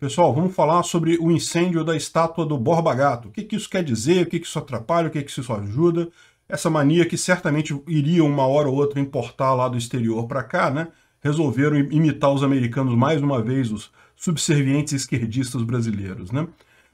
Pessoal, vamos falar sobre o incêndio da estátua do Borba Gato. O que, que isso quer dizer? O que, que isso atrapalha? O que, que isso ajuda? Essa mania que certamente iria uma hora ou outra importar lá do exterior para cá, né? Resolveram imitar os americanos mais uma vez, os subservientes esquerdistas brasileiros, né?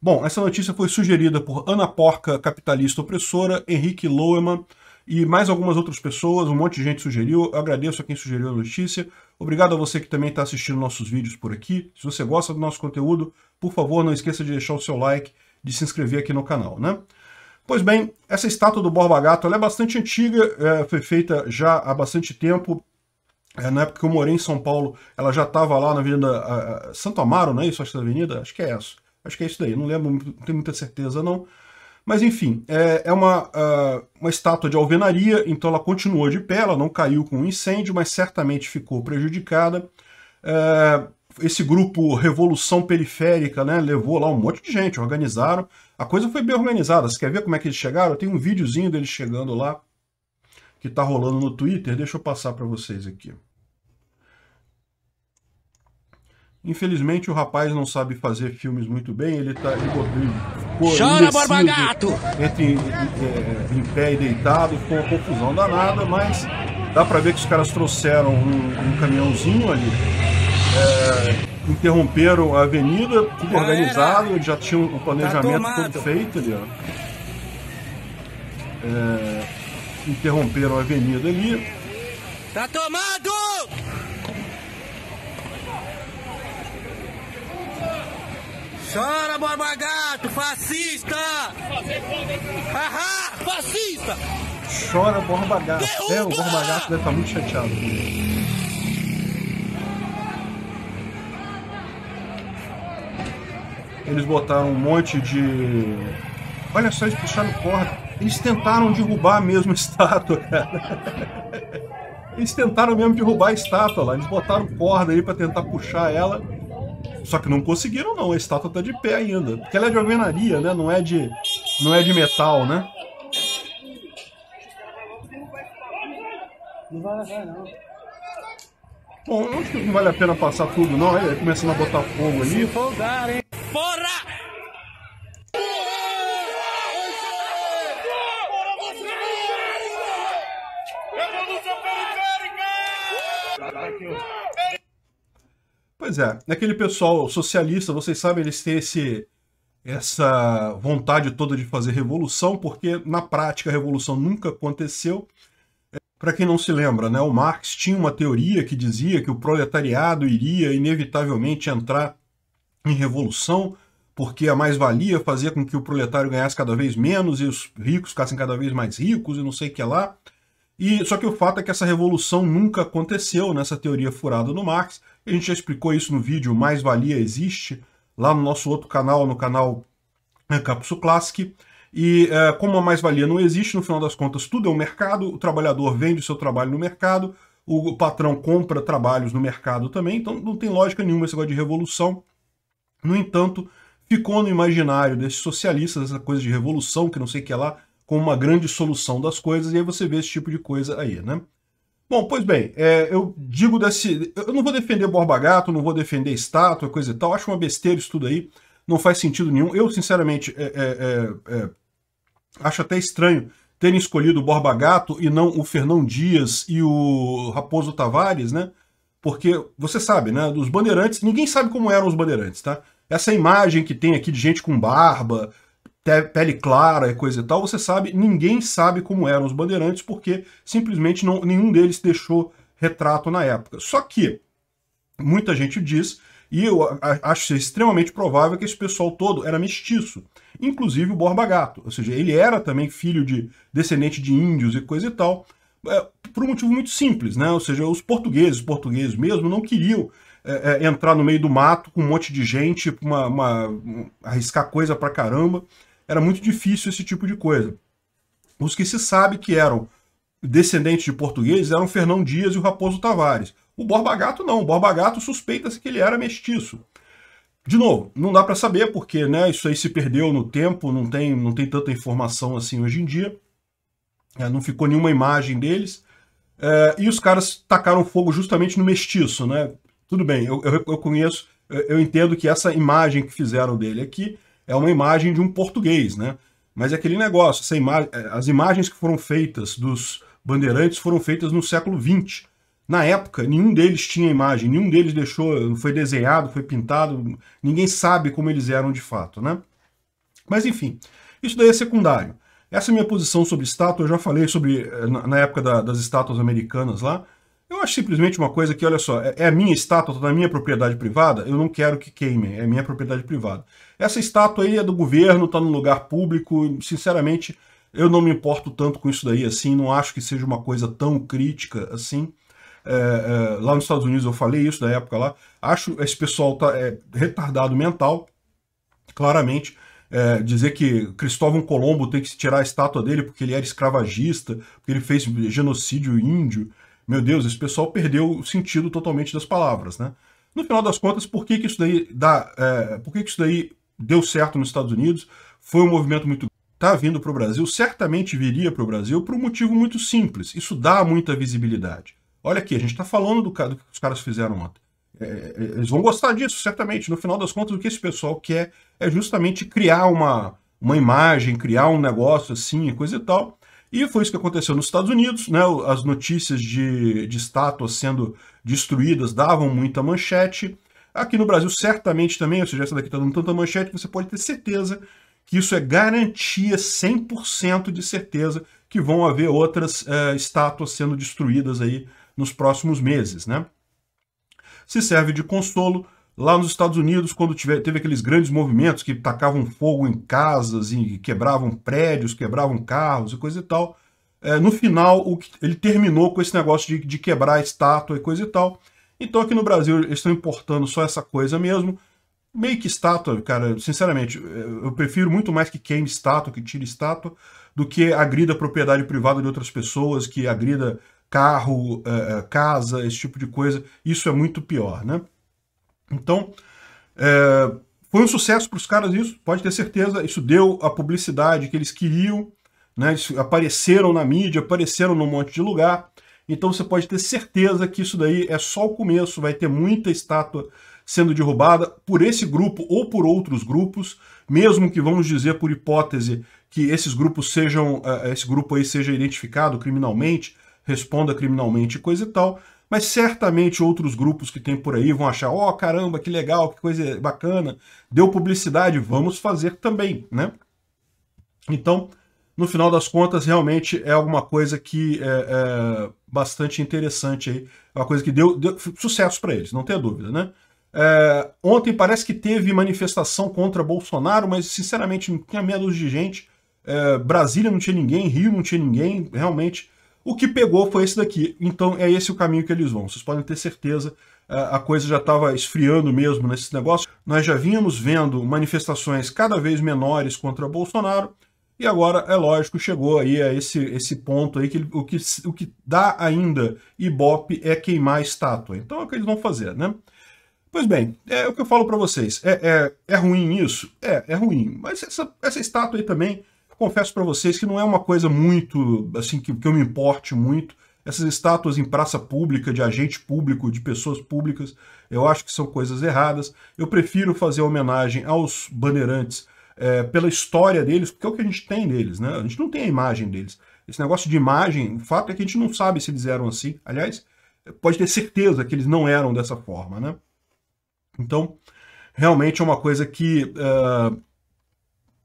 Bom, essa notícia foi sugerida por Ana Porca, capitalista opressora, Henrique Loeman, e mais algumas outras pessoas, um monte de gente sugeriu. Eu agradeço a quem sugeriu a notícia. Obrigado a você que também está assistindo nossos vídeos por aqui. Se você gosta do nosso conteúdo, por favor, não esqueça de deixar o seu like, de se inscrever aqui no canal, né? Pois bem, essa estátua do Borba Gato é bastante antiga, é, foi feita já há bastante tempo. É, na época que eu morei em São Paulo, ela já estava lá na Avenida a, a Santo Amaro, não é isso? Acho que é avenida? Acho que é essa. Acho que é isso daí, não lembro, não tenho muita certeza não. Mas enfim, é, é uma, uh, uma estátua de alvenaria, então ela continuou de pé, ela não caiu com o um incêndio, mas certamente ficou prejudicada. Uh, esse grupo Revolução Periférica né, levou lá um monte de gente, organizaram. A coisa foi bem organizada. Você quer ver como é que eles chegaram? Tem um videozinho deles chegando lá, que está rolando no Twitter. Deixa eu passar para vocês aqui. Infelizmente o rapaz não sabe fazer filmes muito bem, ele, tá, ele ficou. Chora, borbagato, Entre é, em pé e deitado, ficou uma confusão danada, mas dá para ver que os caras trouxeram um, um caminhãozinho ali. É, interromperam a avenida, tudo organizado, já tinha um tá planejamento tá todo feito ali, ó. É, interromperam a avenida ali. Tá tomado! Chora, Borba Gato, fascista! Haha, fascista! Chora, Borba Gato. É, o Borba Gato deve estar tá muito chateado. Eles botaram um monte de... Olha só, eles puxaram corda. Eles tentaram derrubar mesmo a estátua, cara. Eles tentaram mesmo derrubar a estátua lá. Eles botaram corda aí para tentar puxar ela só que não conseguiram não, a estátua tá de pé ainda. Porque ela é de alvenaria, né? Não é de, não é de metal, né? Não vai levar, não. Bom, não vale a pena passar tudo, não. Aí começando a botar fogo ali. Fogar, hein? Porra! Pois é. Naquele pessoal socialista, vocês sabem, eles têm esse, essa vontade toda de fazer revolução, porque na prática a revolução nunca aconteceu. É, Para quem não se lembra, né, o Marx tinha uma teoria que dizia que o proletariado iria inevitavelmente entrar em revolução, porque a mais-valia fazia com que o proletário ganhasse cada vez menos e os ricos ficassem cada vez mais ricos e não sei o que lá. E só que o fato é que essa revolução nunca aconteceu nessa né? teoria furada no Marx. A gente já explicou isso no vídeo Mais Valia Existe, lá no nosso outro canal, no canal eh, Capsule Classic. E é, como a mais-valia não existe, no final das contas, tudo é um mercado, o trabalhador vende o seu trabalho no mercado, o patrão compra trabalhos no mercado também, então não tem lógica nenhuma esse negócio de revolução. No entanto, ficou no imaginário desses socialistas essa coisa de revolução, que não sei o que é lá, com uma grande solução das coisas, e aí você vê esse tipo de coisa aí, né? Bom, pois bem, é, eu digo desse. Eu não vou defender Borba Gato, não vou defender estátua, coisa e tal, acho uma besteira isso tudo aí, não faz sentido nenhum. Eu, sinceramente, é, é, é, é acho até estranho terem escolhido o Borba Gato e não o Fernão Dias e o Raposo Tavares, né? Porque você sabe, né? Dos bandeirantes, ninguém sabe como eram os bandeirantes, tá? Essa imagem que tem aqui de gente com barba, pele clara e coisa e tal, você sabe, ninguém sabe como eram os bandeirantes, porque simplesmente não, nenhum deles deixou retrato na época. Só que muita gente diz, e eu acho extremamente provável, que esse pessoal todo era mestiço, inclusive o Borba Gato, ou seja, ele era também filho de descendente de índios e coisa e tal, é, por um motivo muito simples, né? Ou seja, os portugueses, os portugueses mesmo, não queriam é, é, entrar no meio do mato com um monte de gente, uma, uma, arriscar coisa pra caramba era muito difícil esse tipo de coisa. Os que se sabe que eram descendentes de portugueses eram Fernão Dias e o Raposo Tavares. O Borba Gato não, o Borba Gato suspeita-se que ele era mestiço. De novo, não dá para saber porque, né, isso aí se perdeu no tempo, não tem, não tem tanta informação assim hoje em dia. É, não ficou nenhuma imagem deles. É, e os caras tacaram fogo justamente no mestiço, né? Tudo bem, eu, eu, eu conheço, eu entendo que essa imagem que fizeram dele aqui é uma imagem de um português, né? Mas é aquele negócio, essa ima as imagens que foram feitas dos bandeirantes foram feitas no século XX. Na época, nenhum deles tinha imagem, nenhum deles deixou, foi desenhado, foi pintado, ninguém sabe como eles eram de fato, né? Mas enfim, isso daí é secundário. Essa é minha posição sobre estátua, eu já falei sobre eh, na época da, das estátuas americanas lá, eu acho simplesmente uma coisa que, olha só, é, é a minha estátua, da na minha propriedade privada, eu não quero que queimem, é minha propriedade privada. Essa estátua aí é do governo, está num lugar público, sinceramente, eu não me importo tanto com isso daí, assim, não acho que seja uma coisa tão crítica, assim. É, é, lá nos Estados Unidos eu falei isso da época lá, acho esse pessoal tá é, retardado mental, claramente, é, dizer que Cristóvão Colombo tem que se tirar a estátua dele porque ele era escravagista, porque ele fez genocídio índio meu Deus, esse pessoal perdeu o sentido totalmente das palavras, né? No final das contas, por que, que isso daí dá, é, por que, que isso daí deu certo nos Estados Unidos? Foi um movimento muito está vindo para o Brasil, certamente viria para o Brasil por um motivo muito simples. Isso dá muita visibilidade. Olha aqui, a gente está falando do, do, que os caras fizeram ontem. É, é, eles vão gostar disso, certamente. No final das contas, o que esse pessoal quer é justamente criar uma, uma imagem, criar um negócio assim, coisa e tal. E foi isso que aconteceu nos Estados Unidos, né? As notícias de, de estátuas sendo destruídas davam muita manchete. Aqui no Brasil, certamente também, ou seja, essa daqui está dando tanta manchete que você pode ter certeza que isso é garantia 100% de certeza que vão haver outras é, estátuas sendo destruídas aí nos próximos meses, né? Se serve de consolo, Lá nos Estados Unidos, quando tiver, teve aqueles grandes movimentos que tacavam fogo em casas e quebravam prédios, quebravam carros e coisa e tal, é, no final o, ele terminou com esse negócio de, de quebrar estátua e coisa e tal. Então aqui no Brasil eles estão importando só essa coisa mesmo. Meio que estátua, cara, sinceramente, é, eu prefiro muito mais que queime estátua, que tire estátua, do que agrida propriedade privada de outras pessoas, que agrida carro, é, é, casa, esse tipo de coisa. Isso é muito pior, né? Então, é, foi um sucesso para os caras isso, pode ter certeza. Isso deu a publicidade que eles queriam, né? Eles apareceram na mídia, apareceram num monte de lugar. Então você pode ter certeza que isso daí é só o começo, vai ter muita estátua sendo derrubada por esse grupo ou por outros grupos, mesmo que vamos dizer por hipótese que esses grupos sejam, é, esse grupo aí seja identificado criminalmente, responda criminalmente e coisa e tal, mas certamente outros grupos que tem por aí vão achar, ó, oh, caramba, que legal, que coisa bacana, deu publicidade, vamos fazer também, né? Então, no final das contas, realmente é alguma coisa que é, é bastante interessante aí, é uma coisa que deu, deu sucesso para eles, não tenha dúvida, né? É, ontem parece que teve manifestação contra Bolsonaro, mas sinceramente não tinha medo de gente. É, Brasília não tinha ninguém, Rio não tinha ninguém, realmente o que pegou foi esse daqui. Então é esse o caminho que eles vão. Vocês podem ter certeza, é, a coisa já estava esfriando mesmo nesse negócio. Nós já vínhamos vendo manifestações cada vez menores contra Bolsonaro. E agora, é lógico, chegou aí a é esse, esse ponto aí que o, que o que dá ainda Ibope é queimar a estátua. Então é o que eles vão fazer, né? Pois bem, é, é o que eu falo para vocês. É, é, é ruim isso? É, é ruim. Mas essa, essa estátua aí também confesso para vocês que não é uma coisa muito, assim, que, que eu me importe muito. Essas estátuas em praça pública, de agente público, de pessoas públicas, eu acho que são coisas erradas. Eu prefiro fazer homenagem aos bandeirantes é, pela história deles, porque é o que a gente tem deles, né? A gente não tem a imagem deles. Esse negócio de imagem, o fato é que a gente não sabe se eles eram assim. Aliás, pode ter certeza que eles não eram dessa forma, né? Então, realmente é uma coisa que uh,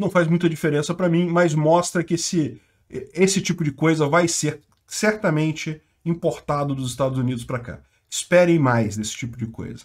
não faz muita diferença para mim, mas mostra que esse, esse tipo de coisa vai ser certamente importado dos Estados Unidos para cá. Esperem mais desse tipo de coisa